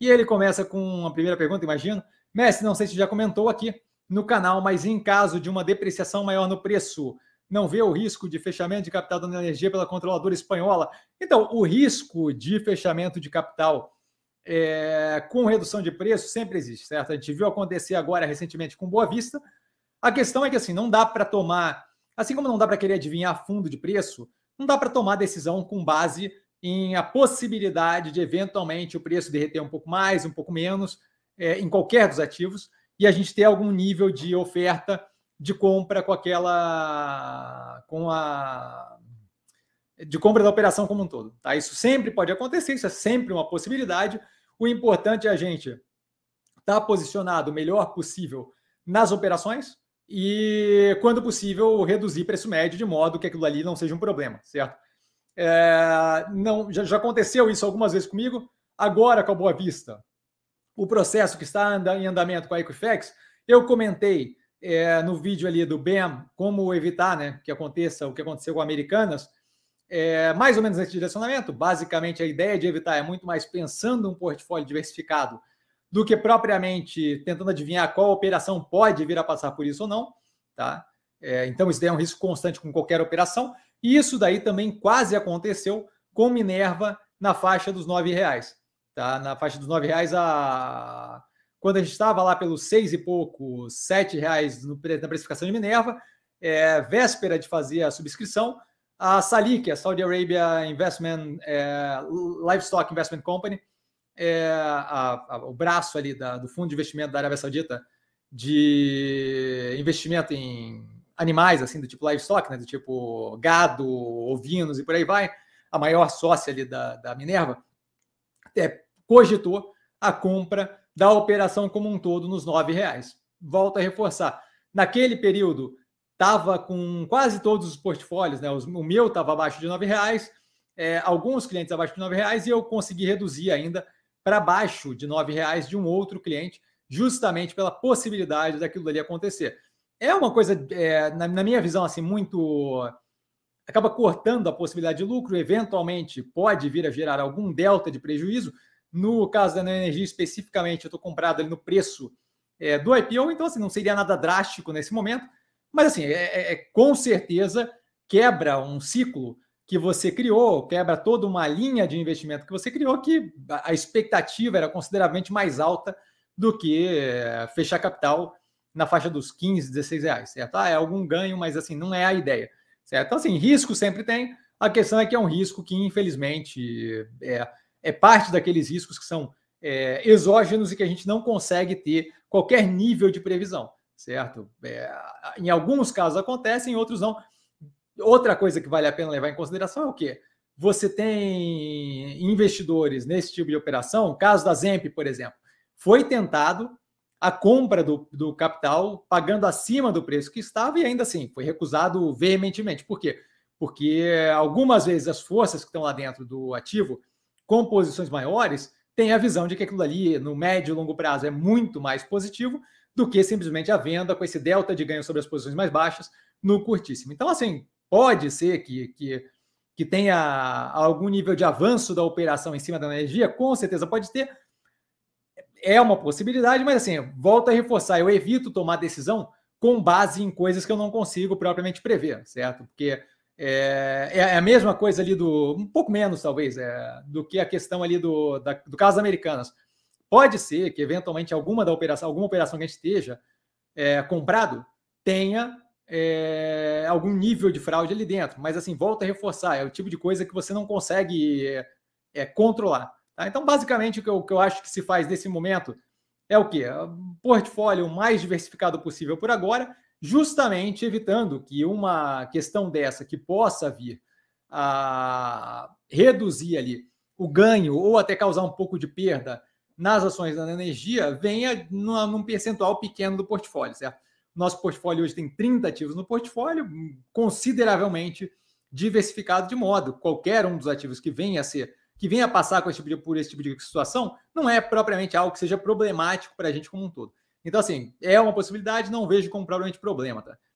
E ele começa com uma primeira pergunta, imagino. Mestre, não sei se já comentou aqui no canal, mas em caso de uma depreciação maior no preço, não vê o risco de fechamento de capital da energia pela controladora espanhola? Então, o risco de fechamento de capital é, com redução de preço sempre existe, certo? A gente viu acontecer agora recentemente com Boa Vista. A questão é que assim, não dá para tomar, assim como não dá para querer adivinhar fundo de preço, não dá para tomar decisão com base em a possibilidade de eventualmente o preço derreter um pouco mais, um pouco menos, é, em qualquer dos ativos, e a gente ter algum nível de oferta de compra com aquela. com a. de compra da operação como um todo. Tá? Isso sempre pode acontecer, isso é sempre uma possibilidade. O importante é a gente estar tá posicionado o melhor possível nas operações e, quando possível, reduzir preço médio de modo que aquilo ali não seja um problema, certo? É, não, já, já, aconteceu isso algumas vezes comigo. Agora com a Boa Vista, o processo que está em andamento com a Equifax, eu comentei é, no vídeo ali do BEM como evitar né, que aconteça o que aconteceu com Americanas, é, mais ou menos nesse direcionamento. Basicamente, a ideia de evitar é muito mais pensando um portfólio diversificado do que propriamente tentando adivinhar qual operação pode vir a passar por isso ou não. Tá? É, então, isso daí é um risco constante com qualquer operação. E isso daí também quase aconteceu com Minerva na faixa dos nove reais. Tá? Na faixa dos nove reais, a... quando a gente estava lá pelos seis e pouco, sete reais no, na precificação de Minerva, é, véspera de fazer a subscrição, a Salik, a Saudi Arabia Investment é, Livestock Investment Company, é, a, a, o braço ali da, do fundo de investimento da Arábia Saudita de investimento em animais, assim, do tipo livestock, né? Do tipo gado, ovinos e por aí vai, a maior sócia ali da, da Minerva, é, cogitou a compra da operação como um todo nos nove reais. Volto a reforçar. Naquele período, estava com quase todos os portfólios, né? o meu estava abaixo de nove reais, é, alguns clientes abaixo de nove reais e eu consegui reduzir ainda para baixo de nove reais de um outro cliente, justamente pela possibilidade daquilo ali acontecer é uma coisa, é, na, na, minha visão, assim, muito. acaba cortando a possibilidade de lucro, eventualmente pode vir a gerar algum delta de prejuízo. No caso da energia especificamente, eu estou comprado ali no preço é, do IPO, então assim, não seria nada drástico nesse momento, mas assim, é, é, é com certeza quebra um ciclo que você criou, quebra toda uma linha de investimento que você criou, que a expectativa era consideravelmente mais alta do que é, fechar capital na faixa dos 15, 16 reais, certo? Ah, é algum ganho, mas assim, não é a ideia, certo? Então, assim, risco sempre tem. A questão é que é um risco que, infelizmente, é, é parte daqueles riscos que são é, exógenos e que a gente não consegue ter qualquer nível de previsão, certo? É, em alguns casos acontece, em outros não. Outra coisa que vale a pena levar em consideração é o quê? Você tem investidores nesse tipo de operação, o caso da Zemp, por exemplo, foi tentado a compra do, do capital pagando acima do preço que estava e ainda assim foi recusado veementemente. Por quê? Porque algumas vezes as forças que estão lá dentro do ativo com posições maiores têm a visão de que aquilo ali no médio e longo prazo é muito mais positivo do que simplesmente a venda com esse delta de ganho sobre as posições mais baixas no curtíssimo. Então, assim, pode ser que, que, que tenha algum nível de avanço da operação em cima da energia, com certeza pode ter, é uma possibilidade, mas assim, volta a reforçar, eu evito tomar decisão com base em coisas que eu não consigo propriamente prever, certo? Porque é, é a mesma coisa ali do, um pouco menos talvez, é, do que a questão ali do, da, do caso Americanas. Pode ser que eventualmente alguma da operação, alguma operação que a gente esteja é, comprado tenha é, algum nível de fraude ali dentro, mas assim, volta a reforçar, é o tipo de coisa que você não consegue é, é, controlar. Tá? Então, basicamente, o que, eu, o que eu acho que se faz nesse momento é o quê? portfólio mais diversificado possível por agora, justamente evitando que uma questão dessa que possa vir a reduzir ali o ganho ou até causar um pouco de perda nas ações da energia venha num percentual pequeno do portfólio, certo? Nosso portfólio hoje tem 30 ativos no portfólio, hum, consideravelmente diversificado de modo. Qualquer um dos ativos que venha a ser que venha passar com esse tipo de, por esse tipo de situação não é propriamente algo que seja problemático para a gente como um todo. Então, assim, é uma possibilidade, não vejo como provavelmente problema, tá?